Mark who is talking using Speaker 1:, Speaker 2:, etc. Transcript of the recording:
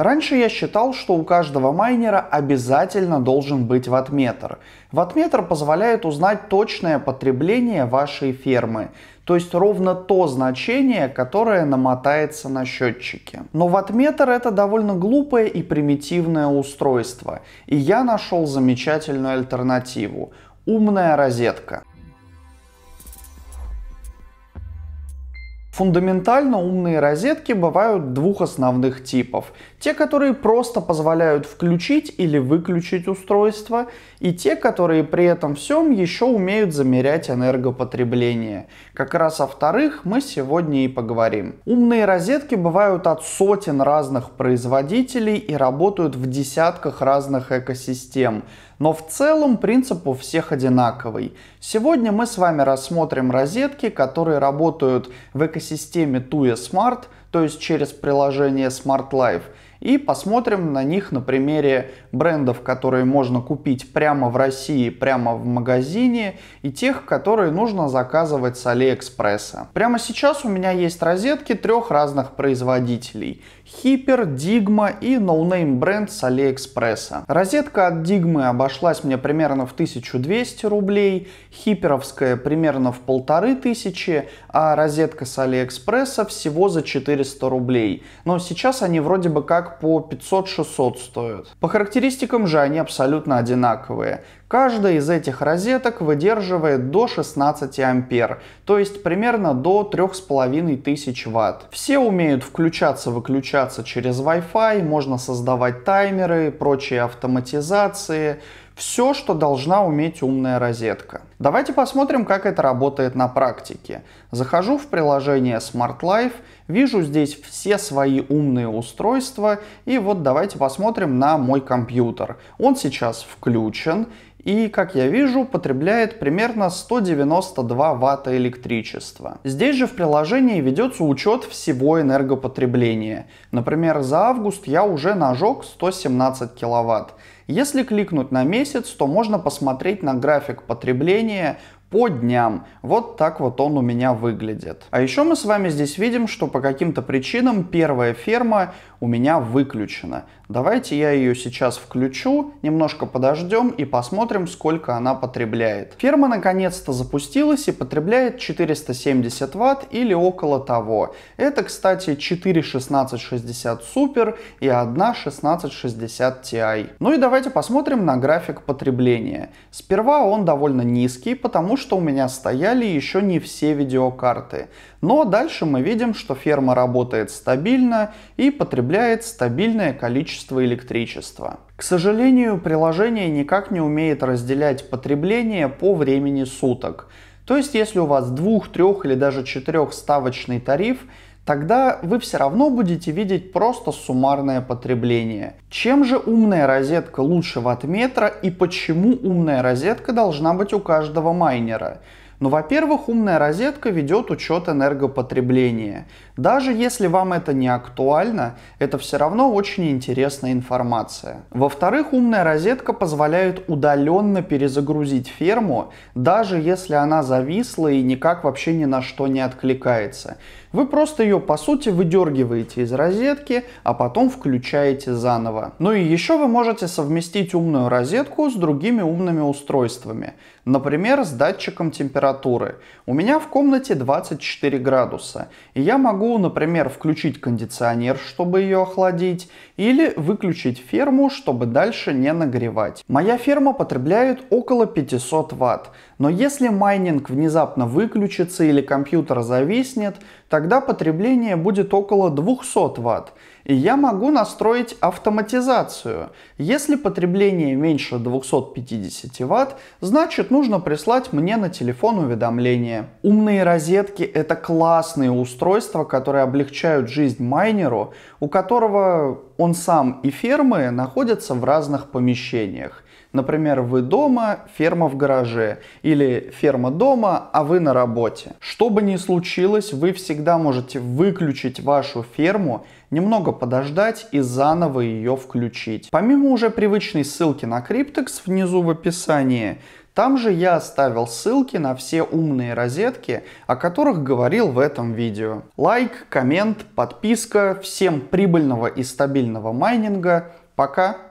Speaker 1: Раньше я считал, что у каждого майнера обязательно должен быть ватметр. Ватметр позволяет узнать точное потребление вашей фермы, то есть ровно то значение, которое намотается на счетчике. Но ватметр это довольно глупое и примитивное устройство, и я нашел замечательную альтернативу – умная розетка. Фундаментально умные розетки бывают двух основных типов. Те, которые просто позволяют включить или выключить устройство, и те, которые при этом всем еще умеют замерять энергопотребление. Как раз о вторых мы сегодня и поговорим. Умные розетки бывают от сотен разных производителей и работают в десятках разных экосистем. Но в целом принцип у всех одинаковый. Сегодня мы с вами рассмотрим розетки, которые работают в экосистеме системе Tuya Smart, то есть через приложение Smart Life – и посмотрим на них на примере брендов, которые можно купить прямо в России, прямо в магазине, и тех, которые нужно заказывать с Алиэкспресса. Прямо сейчас у меня есть розетки трех разных производителей. Хипер, Дигма и ноунейм no бренд с Алиэкспресса. Розетка от Дигмы обошлась мне примерно в 1200 рублей, хиперовская примерно в 1500, а розетка с Алиэкспресса всего за 400 рублей. Но сейчас они вроде бы как по 500-600 стоят. По характеристикам же они абсолютно одинаковые. Каждая из этих розеток выдерживает до 16 ампер, то есть примерно до 3500 ватт. Все умеют включаться-выключаться через Wi-Fi, можно создавать таймеры, прочие автоматизации, все, что должна уметь умная розетка. Давайте посмотрим, как это работает на практике. Захожу в приложение Smart Life, вижу здесь все свои умные устройства, и вот давайте посмотрим на мой компьютер. Он сейчас включен, и, как я вижу, потребляет примерно 192 ватта электричества. Здесь же в приложении ведется учет всего энергопотребления. Например, за август я уже нажег 117 киловатт. Если кликнуть на месяц, то можно посмотреть на график потребления по дням. Вот так вот он у меня выглядит. А еще мы с вами здесь видим, что по каким-то причинам первая ферма у меня выключена. Давайте я ее сейчас включу, немножко подождем и посмотрим, сколько она потребляет. Ферма наконец-то запустилась и потребляет 470 Вт или около того. Это, кстати, 4 1660 Super и 1 1660 Ti. Ну и давайте посмотрим на график потребления. Сперва он довольно низкий, потому что у меня стояли еще не все видеокарты. Но дальше мы видим, что ферма работает стабильно и потребляет стабильное количество количество электричества. К сожалению, приложение никак не умеет разделять потребление по времени суток. То есть, если у вас двух, трех или даже четырехставочный тариф, тогда вы все равно будете видеть просто суммарное потребление. Чем же умная розетка лучше ватметра и почему умная розетка должна быть у каждого майнера? Но, ну, во-первых, умная розетка ведет учет энергопотребления. Даже если вам это не актуально, это все равно очень интересная информация. Во-вторых, умная розетка позволяет удаленно перезагрузить ферму, даже если она зависла и никак вообще ни на что не откликается. Вы просто ее, по сути, выдергиваете из розетки, а потом включаете заново. Ну и еще вы можете совместить умную розетку с другими умными устройствами. Например, с датчиком температуры. У меня в комнате 24 градуса. И я могу, например, включить кондиционер, чтобы ее охладить, или выключить ферму, чтобы дальше не нагревать. Моя ферма потребляет около 500 ватт. Но если майнинг внезапно выключится или компьютер зависнет, тогда потребление будет около 200 Вт. И я могу настроить автоматизацию. Если потребление меньше 250 Вт, значит нужно прислать мне на телефон уведомление. Умные розетки — это классные устройства, которые облегчают жизнь майнеру, у которого он сам и фермы находятся в разных помещениях. Например, вы дома, ферма в гараже. Или ферма дома, а вы на работе. Что бы ни случилось, вы всегда можете выключить вашу ферму, немного подождать и заново ее включить. Помимо уже привычной ссылки на Криптекс внизу в описании, там же я оставил ссылки на все умные розетки, о которых говорил в этом видео. Лайк, коммент, подписка. Всем прибыльного и стабильного майнинга. Пока!